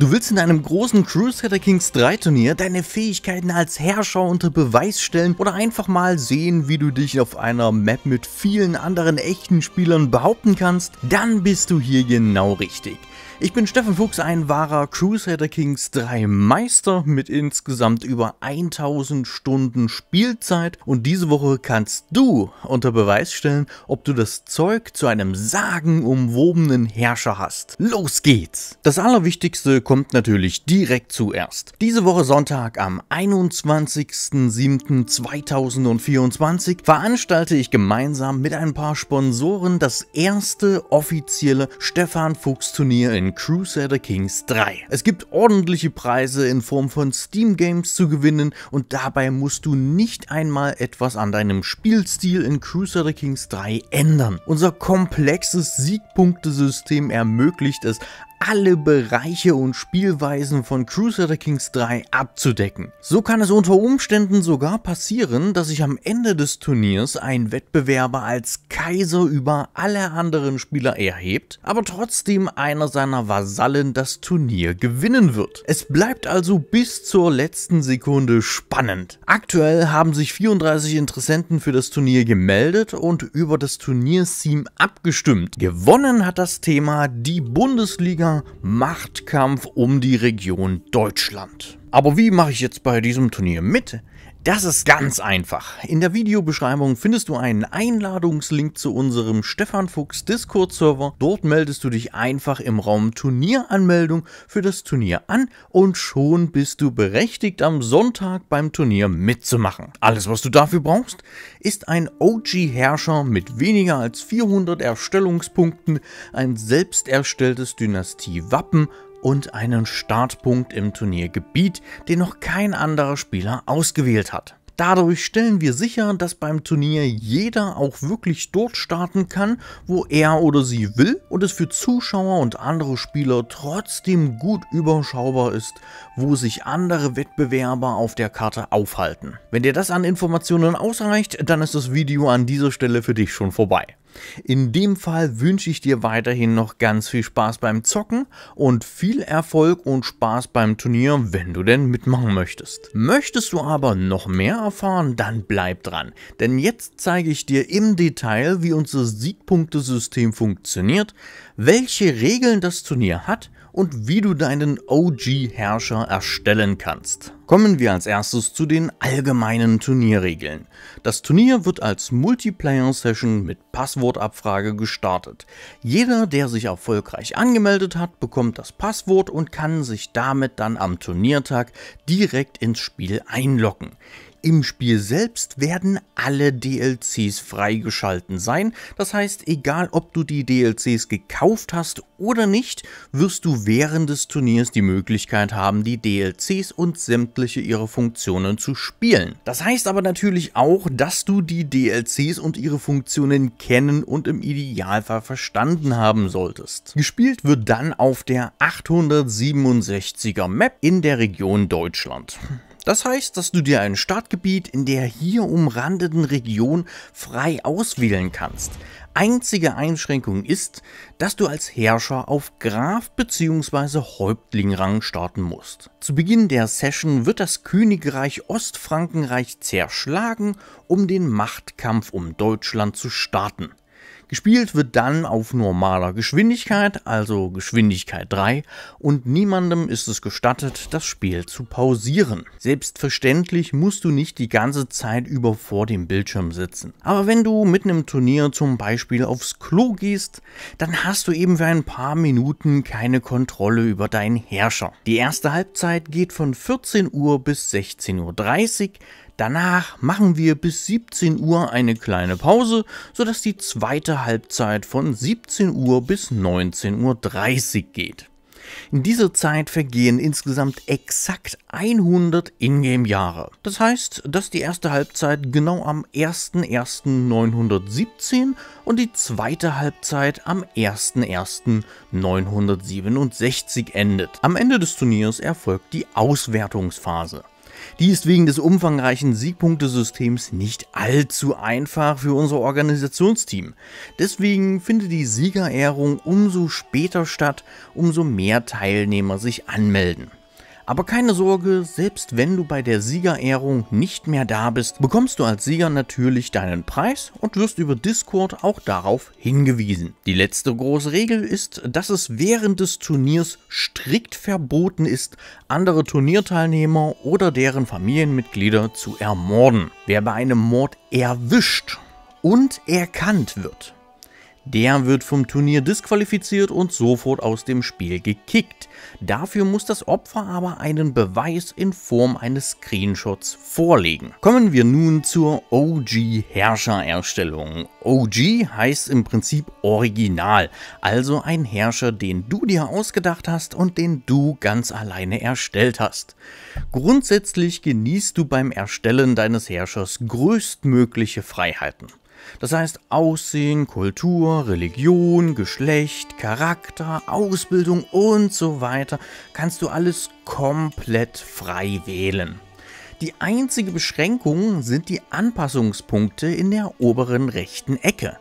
Du willst in einem großen Crusader Kings 3 Turnier deine Fähigkeiten als Herrscher unter Beweis stellen oder einfach mal sehen, wie du dich auf einer Map mit vielen anderen echten Spielern behaupten kannst? Dann bist du hier genau richtig. Ich bin Steffen Fuchs, ein wahrer Crusader Kings 3 Meister mit insgesamt über 1000 Stunden Spielzeit und diese Woche kannst du unter Beweis stellen, ob du das Zeug zu einem sagenumwobenen Herrscher hast. Los geht's! Das Allerwichtigste kommt natürlich direkt zuerst. Diese Woche Sonntag am 21.07.2024 veranstalte ich gemeinsam mit ein paar Sponsoren das erste offizielle Stefan Fuchs Turnier in Crusader Kings 3. Es gibt ordentliche Preise in Form von Steam Games zu gewinnen und dabei musst du nicht einmal etwas an deinem Spielstil in Crusader Kings 3 ändern. Unser komplexes Siegpunktesystem ermöglicht es, alle Bereiche und Spielweisen von Crusader Kings 3 abzudecken. So kann es unter Umständen sogar passieren, dass sich am Ende des Turniers ein Wettbewerber als Kaiser über alle anderen Spieler erhebt, aber trotzdem einer seiner Vasallen das Turnier gewinnen wird. Es bleibt also bis zur letzten Sekunde spannend. Aktuell haben sich 34 Interessenten für das Turnier gemeldet und über das Turnierteam abgestimmt. Gewonnen hat das Thema die Bundesliga Machtkampf um die Region Deutschland. Aber wie mache ich jetzt bei diesem Turnier mit? Das ist ganz einfach. In der Videobeschreibung findest du einen Einladungslink zu unserem Stefan Fuchs Discord Server. Dort meldest du dich einfach im Raum Turnieranmeldung für das Turnier an und schon bist du berechtigt am Sonntag beim Turnier mitzumachen. Alles was du dafür brauchst, ist ein OG Herrscher mit weniger als 400 Erstellungspunkten, ein selbst erstelltes Dynastie Wappen, und einen Startpunkt im Turniergebiet, den noch kein anderer Spieler ausgewählt hat. Dadurch stellen wir sicher, dass beim Turnier jeder auch wirklich dort starten kann, wo er oder sie will und es für Zuschauer und andere Spieler trotzdem gut überschaubar ist, wo sich andere Wettbewerber auf der Karte aufhalten. Wenn dir das an Informationen ausreicht, dann ist das Video an dieser Stelle für dich schon vorbei. In dem Fall wünsche ich dir weiterhin noch ganz viel Spaß beim Zocken und viel Erfolg und Spaß beim Turnier, wenn du denn mitmachen möchtest. Möchtest du aber noch mehr erfahren, dann bleib dran, denn jetzt zeige ich dir im Detail, wie unser Siegpunktesystem funktioniert, welche Regeln das Turnier hat und wie du deinen OG-Herrscher erstellen kannst. Kommen wir als erstes zu den allgemeinen Turnierregeln. Das Turnier wird als Multiplayer-Session mit Passwortabfrage gestartet. Jeder, der sich erfolgreich angemeldet hat, bekommt das Passwort und kann sich damit dann am Turniertag direkt ins Spiel einloggen. Im Spiel selbst werden alle DLCs freigeschalten sein, das heißt, egal ob du die DLCs gekauft hast oder nicht, wirst du während des Turniers die Möglichkeit haben, die DLCs und sämtliche ihre Funktionen zu spielen. Das heißt aber natürlich auch, dass du die DLCs und ihre Funktionen kennen und im Idealfall verstanden haben solltest. Gespielt wird dann auf der 867er Map in der Region Deutschland. Das heißt, dass du dir ein Startgebiet in der hier umrandeten Region frei auswählen kannst. Einzige Einschränkung ist, dass du als Herrscher auf Graf bzw. Häuptlingrang starten musst. Zu Beginn der Session wird das Königreich Ostfrankenreich zerschlagen, um den Machtkampf um Deutschland zu starten. Gespielt wird dann auf normaler Geschwindigkeit, also Geschwindigkeit 3, und niemandem ist es gestattet, das Spiel zu pausieren. Selbstverständlich musst du nicht die ganze Zeit über vor dem Bildschirm sitzen. Aber wenn du mitten im Turnier zum Beispiel aufs Klo gehst, dann hast du eben für ein paar Minuten keine Kontrolle über deinen Herrscher. Die erste Halbzeit geht von 14 Uhr bis 16.30 Uhr, Danach machen wir bis 17 Uhr eine kleine Pause, sodass die zweite Halbzeit von 17 Uhr bis 19.30 Uhr geht. In dieser Zeit vergehen insgesamt exakt 100 Ingame-Jahre. Das heißt, dass die erste Halbzeit genau am 01.01.917 und die zweite Halbzeit am 01.01.967 endet. Am Ende des Turniers erfolgt die Auswertungsphase. Die ist wegen des umfangreichen Siegpunktesystems nicht allzu einfach für unser Organisationsteam. Deswegen findet die Siegerehrung umso später statt, umso mehr Teilnehmer sich anmelden. Aber keine Sorge, selbst wenn du bei der Siegerehrung nicht mehr da bist, bekommst du als Sieger natürlich deinen Preis und wirst über Discord auch darauf hingewiesen. Die letzte große Regel ist, dass es während des Turniers strikt verboten ist, andere Turnierteilnehmer oder deren Familienmitglieder zu ermorden. Wer bei einem Mord erwischt und erkannt wird, der wird vom Turnier disqualifiziert und sofort aus dem Spiel gekickt. Dafür muss das Opfer aber einen Beweis in Form eines Screenshots vorlegen. Kommen wir nun zur og herrscher erstellung OG heißt im Prinzip Original, also ein Herrscher, den du dir ausgedacht hast und den du ganz alleine erstellt hast. Grundsätzlich genießt du beim Erstellen deines Herrschers größtmögliche Freiheiten. Das heißt Aussehen, Kultur, Religion, Geschlecht, Charakter, Ausbildung und so weiter kannst du alles komplett frei wählen. Die einzige Beschränkung sind die Anpassungspunkte in der oberen rechten Ecke.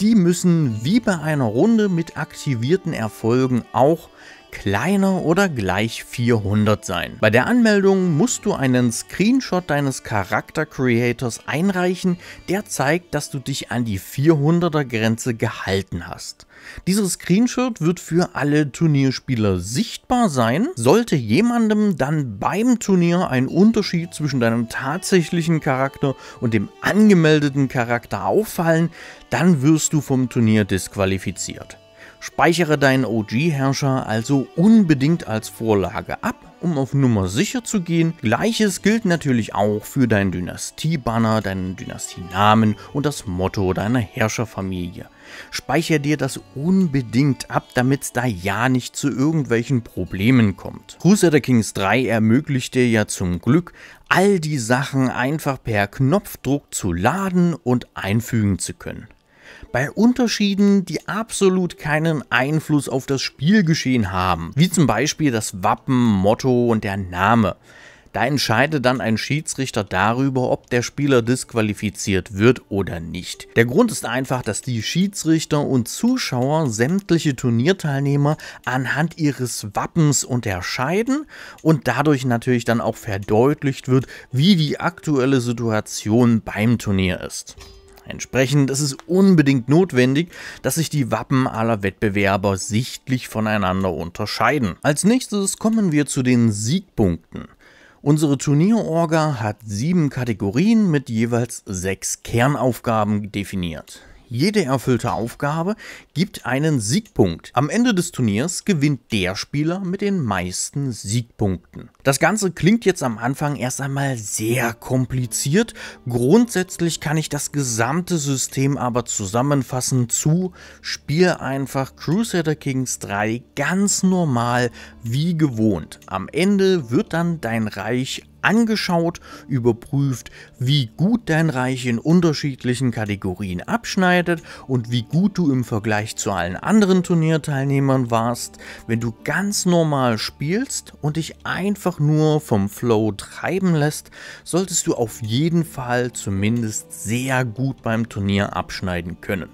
Die müssen wie bei einer Runde mit aktivierten Erfolgen auch kleiner oder gleich 400 sein. Bei der Anmeldung musst du einen Screenshot deines Charakter-Creators einreichen, der zeigt, dass du dich an die 400er Grenze gehalten hast. Dieser Screenshot wird für alle Turnierspieler sichtbar sein. Sollte jemandem dann beim Turnier ein Unterschied zwischen deinem tatsächlichen Charakter und dem angemeldeten Charakter auffallen, dann wirst du vom Turnier disqualifiziert. Speichere deinen OG-Herrscher also unbedingt als Vorlage ab, um auf Nummer sicher zu gehen. Gleiches gilt natürlich auch für deinen Dynastie-Banner, deinen Dynastienamen und das Motto deiner Herrscherfamilie. Speicher dir das unbedingt ab, damit es da ja nicht zu irgendwelchen Problemen kommt. Crusader Kings 3 ermöglicht dir ja zum Glück, all die Sachen einfach per Knopfdruck zu laden und einfügen zu können bei Unterschieden, die absolut keinen Einfluss auf das Spielgeschehen haben, wie zum Beispiel das Wappen, Motto und der Name. Da entscheidet dann ein Schiedsrichter darüber, ob der Spieler disqualifiziert wird oder nicht. Der Grund ist einfach, dass die Schiedsrichter und Zuschauer sämtliche Turnierteilnehmer anhand ihres Wappens unterscheiden und dadurch natürlich dann auch verdeutlicht wird, wie die aktuelle Situation beim Turnier ist. Entsprechend ist es unbedingt notwendig, dass sich die Wappen aller Wettbewerber sichtlich voneinander unterscheiden. Als nächstes kommen wir zu den Siegpunkten. Unsere Turnierorga hat sieben Kategorien mit jeweils sechs Kernaufgaben definiert. Jede erfüllte Aufgabe gibt einen Siegpunkt. Am Ende des Turniers gewinnt der Spieler mit den meisten Siegpunkten. Das Ganze klingt jetzt am Anfang erst einmal sehr kompliziert. Grundsätzlich kann ich das gesamte System aber zusammenfassen zu Spiel einfach Crusader Kings 3 ganz normal wie gewohnt. Am Ende wird dann dein Reich angeschaut, überprüft, wie gut dein Reich in unterschiedlichen Kategorien abschneidet und wie gut du im Vergleich zu allen anderen Turnierteilnehmern warst, wenn du ganz normal spielst und dich einfach nur vom Flow treiben lässt, solltest du auf jeden Fall zumindest sehr gut beim Turnier abschneiden können.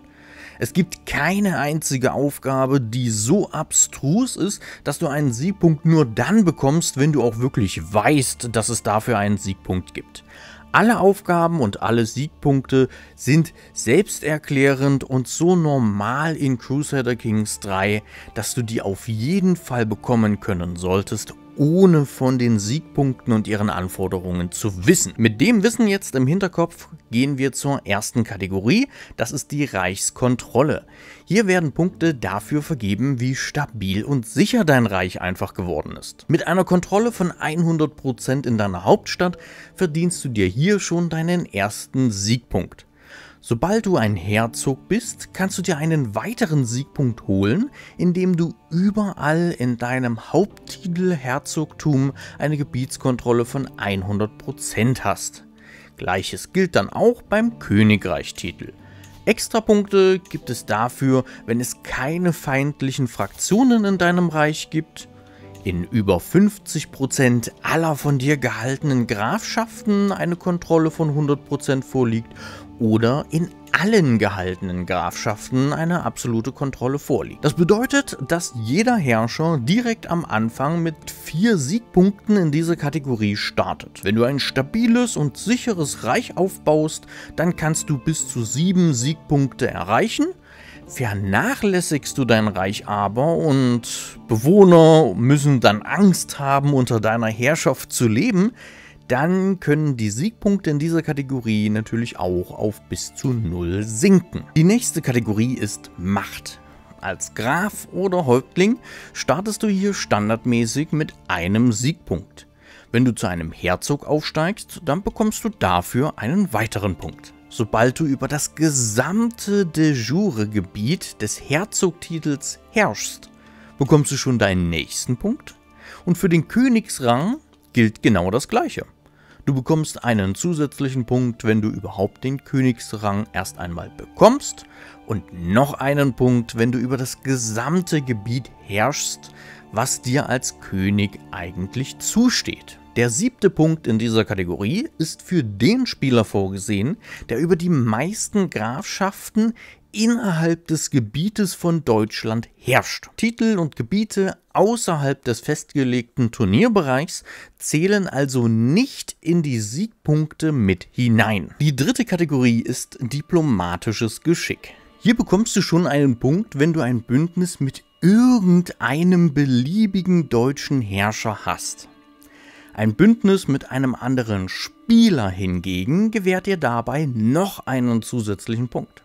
Es gibt keine einzige Aufgabe, die so abstrus ist, dass du einen Siegpunkt nur dann bekommst, wenn du auch wirklich weißt, dass es dafür einen Siegpunkt gibt. Alle Aufgaben und alle Siegpunkte sind selbsterklärend und so normal in Crusader Kings 3, dass du die auf jeden Fall bekommen können solltest, ohne von den Siegpunkten und ihren Anforderungen zu wissen. Mit dem Wissen jetzt im Hinterkopf gehen wir zur ersten Kategorie, das ist die Reichskontrolle. Hier werden Punkte dafür vergeben, wie stabil und sicher dein Reich einfach geworden ist. Mit einer Kontrolle von 100% in deiner Hauptstadt verdienst du dir hier schon deinen ersten Siegpunkt. Sobald du ein Herzog bist, kannst du dir einen weiteren Siegpunkt holen, indem du überall in deinem Haupttitel Herzogtum eine Gebietskontrolle von 100% hast. Gleiches gilt dann auch beim Königreichtitel. Extra Punkte gibt es dafür, wenn es keine feindlichen Fraktionen in deinem Reich gibt, in über 50% aller von dir gehaltenen Grafschaften eine Kontrolle von 100% vorliegt oder in allen gehaltenen Grafschaften eine absolute Kontrolle vorliegt. Das bedeutet, dass jeder Herrscher direkt am Anfang mit vier Siegpunkten in diese Kategorie startet. Wenn du ein stabiles und sicheres Reich aufbaust, dann kannst du bis zu sieben Siegpunkte erreichen. Vernachlässigst du dein Reich aber und Bewohner müssen dann Angst haben, unter deiner Herrschaft zu leben, dann können die Siegpunkte in dieser Kategorie natürlich auch auf bis zu 0 sinken. Die nächste Kategorie ist Macht. Als Graf oder Häuptling startest du hier standardmäßig mit einem Siegpunkt. Wenn du zu einem Herzog aufsteigst, dann bekommst du dafür einen weiteren Punkt. Sobald du über das gesamte de jure Gebiet des Herzogtitels herrschst, bekommst du schon deinen nächsten Punkt und für den Königsrang gilt genau das gleiche. Du bekommst einen zusätzlichen Punkt, wenn du überhaupt den Königsrang erst einmal bekommst und noch einen Punkt, wenn du über das gesamte Gebiet herrschst, was dir als König eigentlich zusteht. Der siebte Punkt in dieser Kategorie ist für den Spieler vorgesehen, der über die meisten Grafschaften innerhalb des Gebietes von Deutschland herrscht. Titel und Gebiete außerhalb des festgelegten Turnierbereichs zählen also nicht in die Siegpunkte mit hinein. Die dritte Kategorie ist diplomatisches Geschick. Hier bekommst du schon einen Punkt, wenn du ein Bündnis mit irgendeinem beliebigen deutschen Herrscher hast. Ein Bündnis mit einem anderen Spieler hingegen gewährt dir dabei noch einen zusätzlichen Punkt.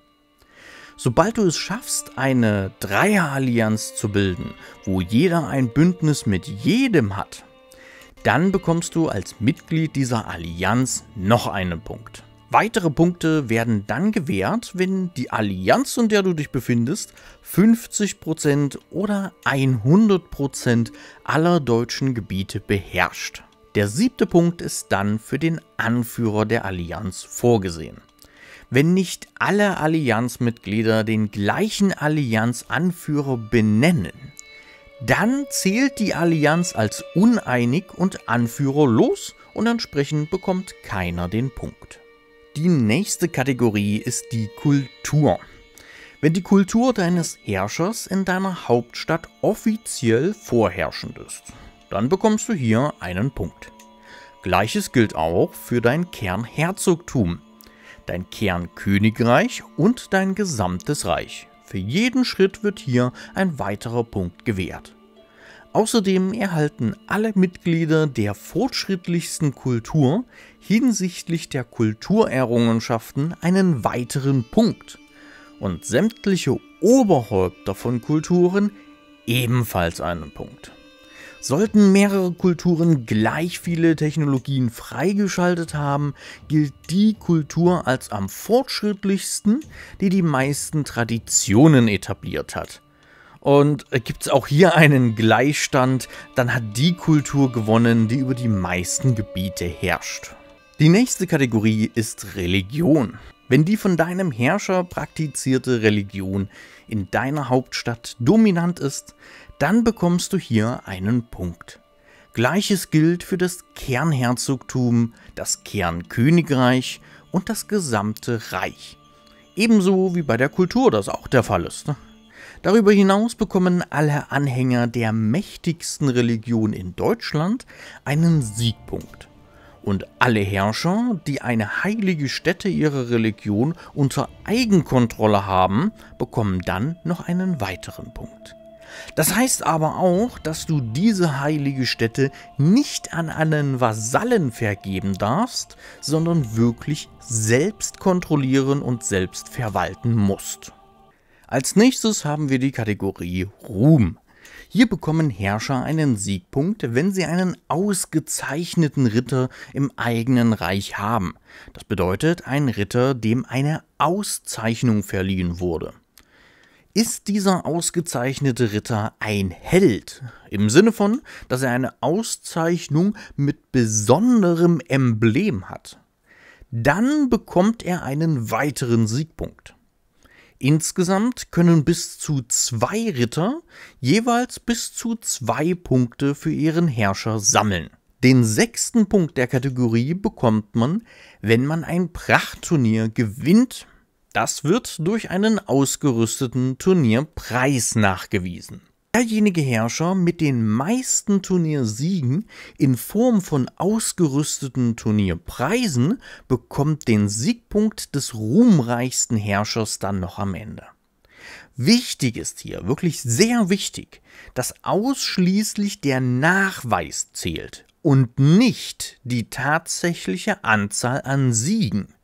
Sobald du es schaffst, eine Dreierallianz zu bilden, wo jeder ein Bündnis mit jedem hat, dann bekommst du als Mitglied dieser Allianz noch einen Punkt. Weitere Punkte werden dann gewährt, wenn die Allianz, in der du dich befindest, 50% oder 100% aller deutschen Gebiete beherrscht. Der siebte Punkt ist dann für den Anführer der Allianz vorgesehen wenn nicht alle Allianzmitglieder den gleichen Allianzanführer benennen. Dann zählt die Allianz als uneinig und anführerlos und entsprechend bekommt keiner den Punkt. Die nächste Kategorie ist die Kultur. Wenn die Kultur deines Herrschers in deiner Hauptstadt offiziell vorherrschend ist, dann bekommst du hier einen Punkt. Gleiches gilt auch für dein Kernherzogtum, dein Kernkönigreich und dein gesamtes Reich. Für jeden Schritt wird hier ein weiterer Punkt gewährt. Außerdem erhalten alle Mitglieder der fortschrittlichsten Kultur hinsichtlich der Kulturerrungenschaften einen weiteren Punkt und sämtliche Oberhäupter von Kulturen ebenfalls einen Punkt. Sollten mehrere Kulturen gleich viele Technologien freigeschaltet haben, gilt die Kultur als am fortschrittlichsten, die die meisten Traditionen etabliert hat. Und gibt es auch hier einen Gleichstand, dann hat die Kultur gewonnen, die über die meisten Gebiete herrscht. Die nächste Kategorie ist Religion. Wenn die von deinem Herrscher praktizierte Religion in deiner Hauptstadt dominant ist, dann bekommst du hier einen Punkt. Gleiches gilt für das Kernherzogtum, das Kernkönigreich und das gesamte Reich. Ebenso wie bei der Kultur das auch der Fall ist. Ne? Darüber hinaus bekommen alle Anhänger der mächtigsten Religion in Deutschland einen Siegpunkt und alle Herrscher, die eine heilige Stätte ihrer Religion unter Eigenkontrolle haben, bekommen dann noch einen weiteren Punkt. Das heißt aber auch, dass du diese heilige Stätte nicht an einen Vasallen vergeben darfst, sondern wirklich selbst kontrollieren und selbst verwalten musst. Als nächstes haben wir die Kategorie Ruhm. Hier bekommen Herrscher einen Siegpunkt, wenn sie einen ausgezeichneten Ritter im eigenen Reich haben. Das bedeutet ein Ritter, dem eine Auszeichnung verliehen wurde. Ist dieser ausgezeichnete Ritter ein Held? Im Sinne von, dass er eine Auszeichnung mit besonderem Emblem hat. Dann bekommt er einen weiteren Siegpunkt. Insgesamt können bis zu zwei Ritter jeweils bis zu zwei Punkte für ihren Herrscher sammeln. Den sechsten Punkt der Kategorie bekommt man, wenn man ein Prachtturnier gewinnt. Das wird durch einen ausgerüsteten Turnierpreis nachgewiesen. Derjenige Herrscher mit den meisten Turniersiegen in Form von ausgerüsteten Turnierpreisen bekommt den Siegpunkt des ruhmreichsten Herrschers dann noch am Ende. Wichtig ist hier, wirklich sehr wichtig, dass ausschließlich der Nachweis zählt und nicht die tatsächliche Anzahl an Siegen.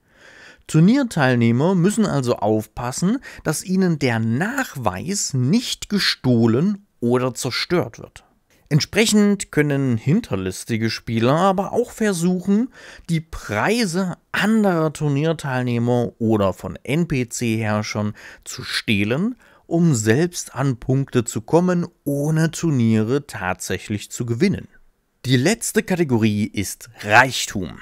Turnierteilnehmer müssen also aufpassen, dass ihnen der Nachweis nicht gestohlen oder zerstört wird. Entsprechend können hinterlistige Spieler aber auch versuchen, die Preise anderer Turnierteilnehmer oder von NPC-Herrschern zu stehlen, um selbst an Punkte zu kommen, ohne Turniere tatsächlich zu gewinnen. Die letzte Kategorie ist Reichtum.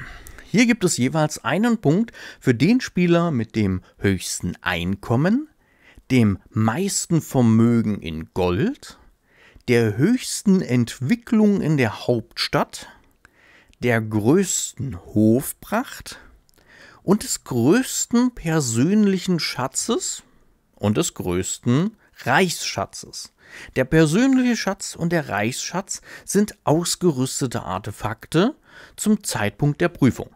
Hier gibt es jeweils einen Punkt für den Spieler mit dem höchsten Einkommen, dem meisten Vermögen in Gold, der höchsten Entwicklung in der Hauptstadt, der größten Hofpracht und des größten persönlichen Schatzes und des größten Reichsschatzes. Der persönliche Schatz und der Reichsschatz sind ausgerüstete Artefakte zum Zeitpunkt der Prüfung.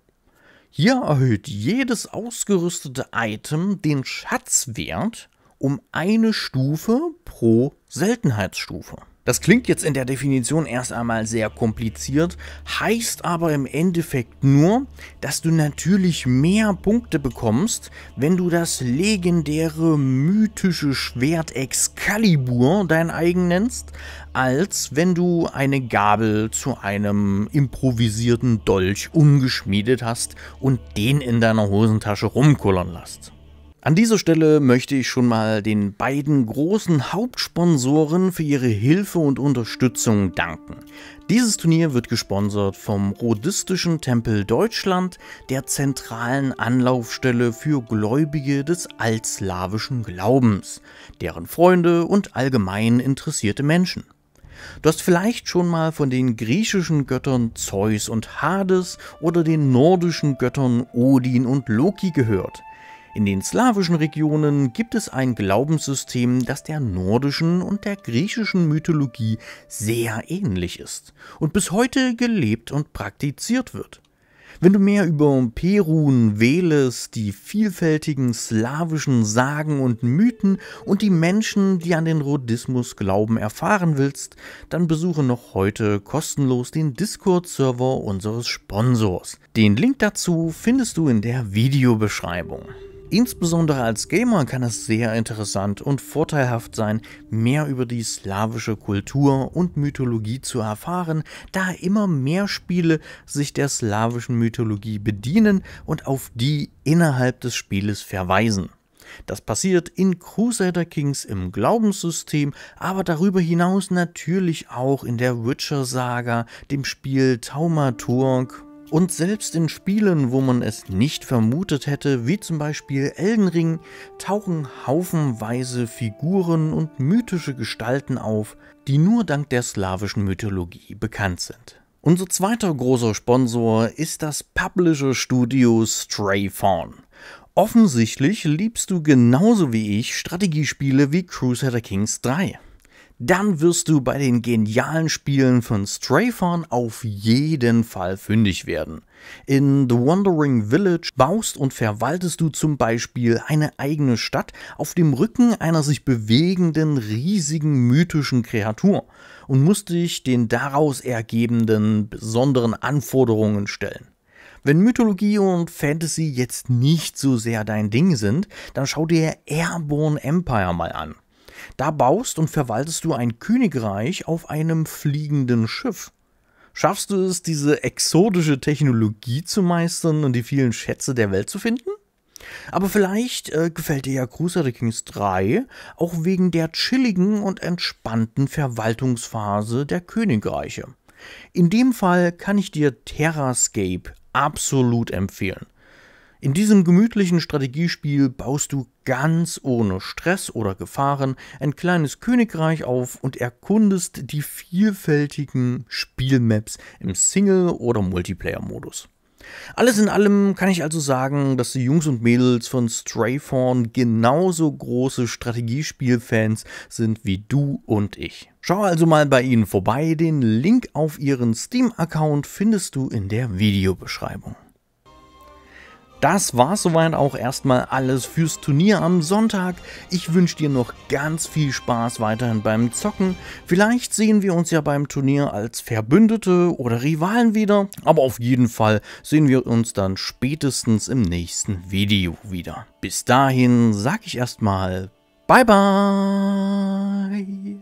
Hier erhöht jedes ausgerüstete Item den Schatzwert um eine Stufe pro Seltenheitsstufe. Das klingt jetzt in der Definition erst einmal sehr kompliziert, heißt aber im Endeffekt nur, dass du natürlich mehr Punkte bekommst, wenn du das legendäre mythische Schwert Excalibur dein eigen nennst, als wenn du eine Gabel zu einem improvisierten Dolch umgeschmiedet hast und den in deiner Hosentasche rumkullern lässt. An dieser Stelle möchte ich schon mal den beiden großen Hauptsponsoren für ihre Hilfe und Unterstützung danken. Dieses Turnier wird gesponsert vom Rodistischen Tempel Deutschland, der zentralen Anlaufstelle für Gläubige des altslawischen Glaubens, deren Freunde und allgemein interessierte Menschen. Du hast vielleicht schon mal von den griechischen Göttern Zeus und Hades oder den nordischen Göttern Odin und Loki gehört. In den slawischen Regionen gibt es ein Glaubenssystem, das der nordischen und der griechischen Mythologie sehr ähnlich ist und bis heute gelebt und praktiziert wird. Wenn du mehr über Perun, Veles, die vielfältigen slawischen Sagen und Mythen und die Menschen, die an den Rhodismus glauben, erfahren willst, dann besuche noch heute kostenlos den Discord-Server unseres Sponsors. Den Link dazu findest du in der Videobeschreibung. Insbesondere als Gamer kann es sehr interessant und vorteilhaft sein, mehr über die slawische Kultur und Mythologie zu erfahren, da immer mehr Spiele sich der slawischen Mythologie bedienen und auf die innerhalb des Spieles verweisen. Das passiert in Crusader Kings im Glaubenssystem, aber darüber hinaus natürlich auch in der Witcher-Saga, dem Spiel Taumaturg und selbst in Spielen, wo man es nicht vermutet hätte, wie zum Beispiel Elden Ring, tauchen haufenweise Figuren und mythische Gestalten auf, die nur dank der slawischen Mythologie bekannt sind. Unser zweiter großer Sponsor ist das Publisher-Studio Stray Fawn. Offensichtlich liebst du genauso wie ich Strategiespiele wie Crusader Kings 3 dann wirst du bei den genialen Spielen von Strayfawn auf jeden Fall fündig werden. In The Wandering Village baust und verwaltest du zum Beispiel eine eigene Stadt auf dem Rücken einer sich bewegenden, riesigen, mythischen Kreatur und musst dich den daraus ergebenden besonderen Anforderungen stellen. Wenn Mythologie und Fantasy jetzt nicht so sehr dein Ding sind, dann schau dir Airborne Empire mal an. Da baust und verwaltest du ein Königreich auf einem fliegenden Schiff. Schaffst du es, diese exotische Technologie zu meistern und die vielen Schätze der Welt zu finden? Aber vielleicht äh, gefällt dir ja Crusader Kings 3 auch wegen der chilligen und entspannten Verwaltungsphase der Königreiche. In dem Fall kann ich dir Terrascape absolut empfehlen. In diesem gemütlichen Strategiespiel baust du ganz ohne Stress oder Gefahren ein kleines Königreich auf und erkundest die vielfältigen Spielmaps im Single- oder Multiplayer-Modus. Alles in allem kann ich also sagen, dass die Jungs und Mädels von Straythorn genauso große Strategiespielfans sind wie du und ich. Schau also mal bei ihnen vorbei, den Link auf ihren Steam-Account findest du in der Videobeschreibung. Das war soweit auch erstmal alles fürs Turnier am Sonntag. Ich wünsche dir noch ganz viel Spaß weiterhin beim Zocken. Vielleicht sehen wir uns ja beim Turnier als Verbündete oder Rivalen wieder, aber auf jeden Fall sehen wir uns dann spätestens im nächsten Video wieder. Bis dahin sage ich erstmal Bye bye!